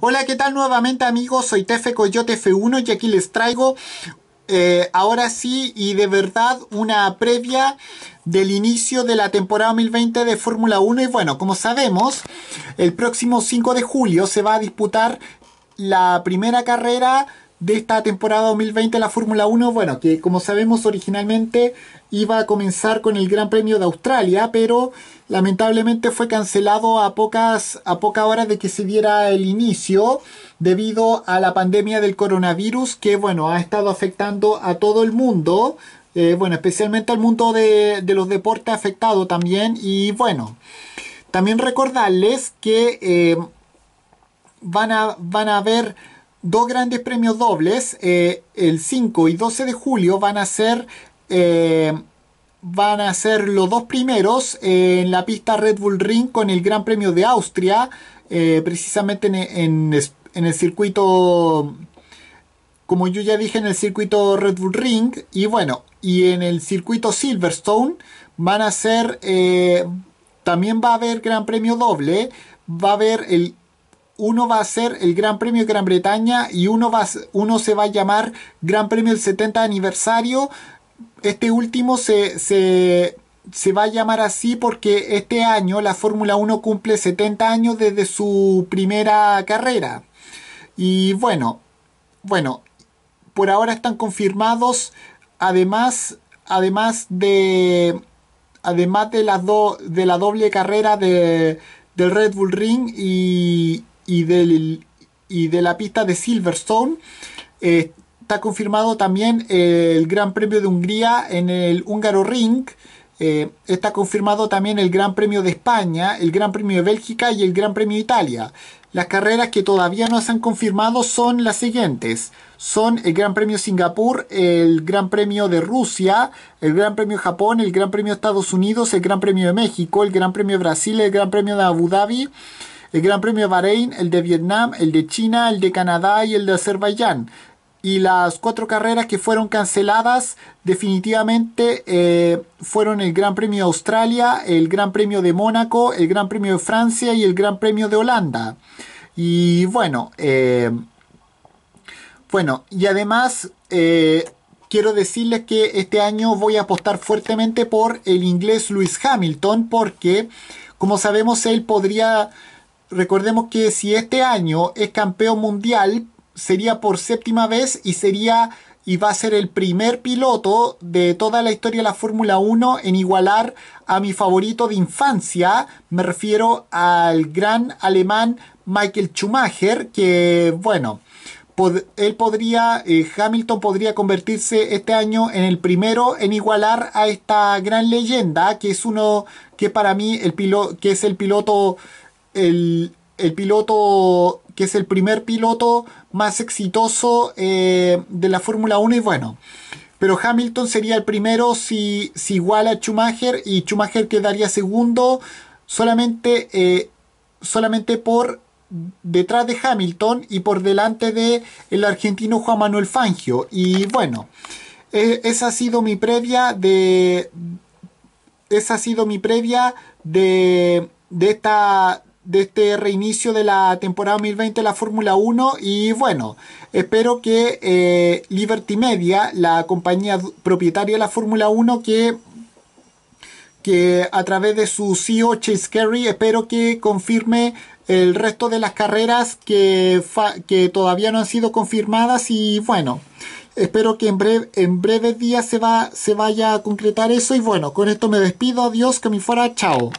Hola, ¿qué tal nuevamente amigos? Soy Tefe Coyote F1 y aquí les traigo eh, ahora sí y de verdad una previa del inicio de la temporada 2020 de Fórmula 1 y bueno, como sabemos, el próximo 5 de julio se va a disputar la primera carrera de esta temporada 2020 la Fórmula 1, bueno, que como sabemos originalmente iba a comenzar con el Gran Premio de Australia, pero lamentablemente fue cancelado a pocas a pocas horas de que se diera el inicio debido a la pandemia del coronavirus que bueno, ha estado afectando a todo el mundo, eh, bueno, especialmente al mundo de, los deportes afectado también y bueno, también recordarles que eh, van, a, van a ver dos grandes premios dobles, eh, el 5 y 12 de julio, van a ser, eh, van a ser los dos primeros en la pista Red Bull Ring con el Gran Premio de Austria, eh, precisamente en, en, el circuito, como yo ya dije, en el circuito Red Bull Ring, y bueno, y en el circuito Silverstone van a ser, también va a haber Gran Premio doble, va a haber el uno va a ser el Gran Premio de Gran Bretaña y uno, uno se va a llamar Gran Premio del 70 aniversario. Este último se, va a llamar así porque este año la Fórmula 1 cumple 70 años desde su primera carrera. Y bueno, bueno, por ahora están confirmados además además de además de de la doble carrera de, del Red Bull Ring y, y, del, y de la pista de Silverstone. está confirmado también el Gran Premio de Hungría en el Húngaro Ring. está confirmado también el Gran Premio de España, el Gran Premio de Bélgica y el Gran Premio de Italia. Las carreras que todavía no se han confirmado son las siguientes. Son el Gran Premio Singapur, el Gran Premio de Rusia, el Gran Premio Japón, el Gran Premio Estados Unidos, el Gran Premio de México, el Gran Premio de Brasil, el Gran Premio de Abu Dhabi, el Gran Premio de Bahrein, el de Vietnam, el de China, el de Canadá y el de Azerbaiyán. Y las cuatro carreras que fueron canceladas definitivamente eh, fueron el Gran Premio de Australia, el Gran Premio de Mónaco, el Gran Premio de Francia y el Gran Premio de Holanda. Y bueno, eh, bueno, y además eh, quiero decirles que este año voy a apostar fuertemente por el inglés Lewis Hamilton porque, como sabemos, él podría Recordemos que si este año es campeón mundial, sería por séptima vez y sería y va a ser el primer piloto de toda la historia de la Fórmula 1 en igualar a mi favorito de infancia, me refiero al gran alemán Michael Schumacher, que bueno, él podría, eh, Hamilton podría convertirse este año en el primero en igualar a esta gran leyenda, que es uno que para mí el piloto, que es el piloto el, piloto que es el primer piloto más exitoso eh, de la Fórmula 1 y bueno, pero Hamilton sería el primero si, si iguala a Schumacher y Schumacher quedaría segundo solamente, eh, solamente por detrás de Hamilton y por delante de el argentino Juan Manuel Fangio y bueno, eh, esa ha sido mi previa de... Esa ha sido mi previa de, de esta de este reinicio de la temporada 2020 de la Fórmula 1 y bueno, espero que eh, Liberty Media, la compañía propietaria de la Fórmula 1 que que a través de su CEO Chase Carey espero que confirme el resto de las carreras que, que todavía no han sido confirmadas y bueno, espero que en, breve, en breves días se, va, se vaya a concretar eso y bueno, con esto me despido, adiós, que me fuera, chao.